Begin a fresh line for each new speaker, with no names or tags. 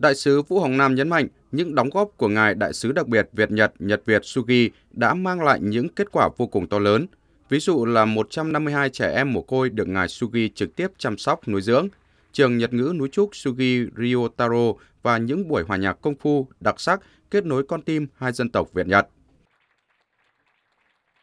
Đại sứ Vũ Hồng Nam nhấn mạnh những đóng góp của ngài đại sứ đặc biệt Việt Nhật Nhật Việt Sugi đã mang lại những kết quả vô cùng to lớn. Ví dụ là 152 trẻ em mồ côi được ngài Sugi trực tiếp chăm sóc nuôi dưỡng, trường Nhật ngữ núi trúc Sugi Ryotaro và những buổi hòa nhạc công phu đặc sắc kết nối con tim hai dân tộc Việt Nhật.